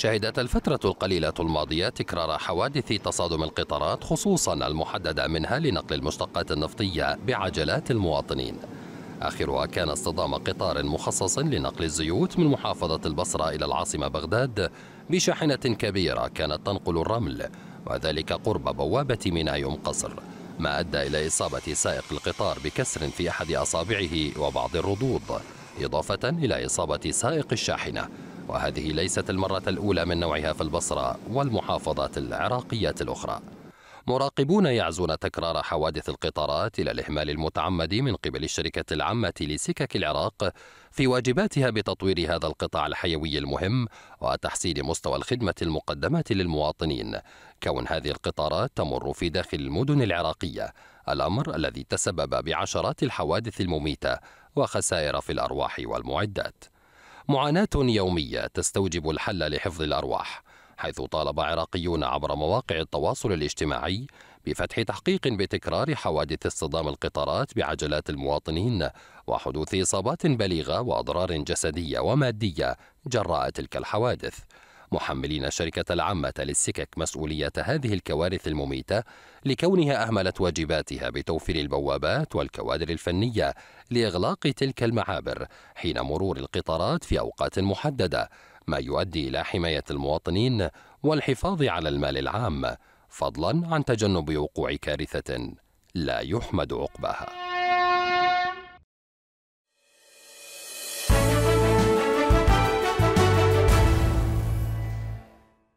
شهدت الفترة القليلة الماضية تكرار حوادث تصادم القطارات خصوصا المحددة منها لنقل المشتقات النفطية بعجلات المواطنين آخرها كان اصطدام قطار مخصص لنقل الزيوت من محافظة البصرة إلى العاصمة بغداد بشاحنة كبيرة كانت تنقل الرمل وذلك قرب بوابة يوم قصر ما أدى إلى إصابة سائق القطار بكسر في أحد أصابعه وبعض الرضوض إضافة إلى إصابة سائق الشاحنة وهذه ليست المرة الأولى من نوعها في البصرة والمحافظات العراقية الأخرى مراقبون يعزون تكرار حوادث القطارات إلى الإهمال المتعمد من قبل الشركة العامة لسكك العراق في واجباتها بتطوير هذا القطاع الحيوي المهم وتحسين مستوى الخدمة المقدمة للمواطنين كون هذه القطارات تمر في داخل المدن العراقية الأمر الذي تسبب بعشرات الحوادث المميتة وخسائر في الأرواح والمعدات معاناة يومية تستوجب الحل لحفظ الأرواح حيث طالب عراقيون عبر مواقع التواصل الاجتماعي بفتح تحقيق بتكرار حوادث اصطدام القطارات بعجلات المواطنين وحدوث إصابات بليغة وأضرار جسدية ومادية جراء تلك الحوادث محملين الشركة العامة للسكك مسؤولية هذه الكوارث المميتة لكونها أهملت واجباتها بتوفير البوابات والكوادر الفنية لإغلاق تلك المعابر حين مرور القطارات في أوقات محددة ما يؤدي إلى حماية المواطنين والحفاظ على المال العام فضلا عن تجنب وقوع كارثة لا يحمد عقباها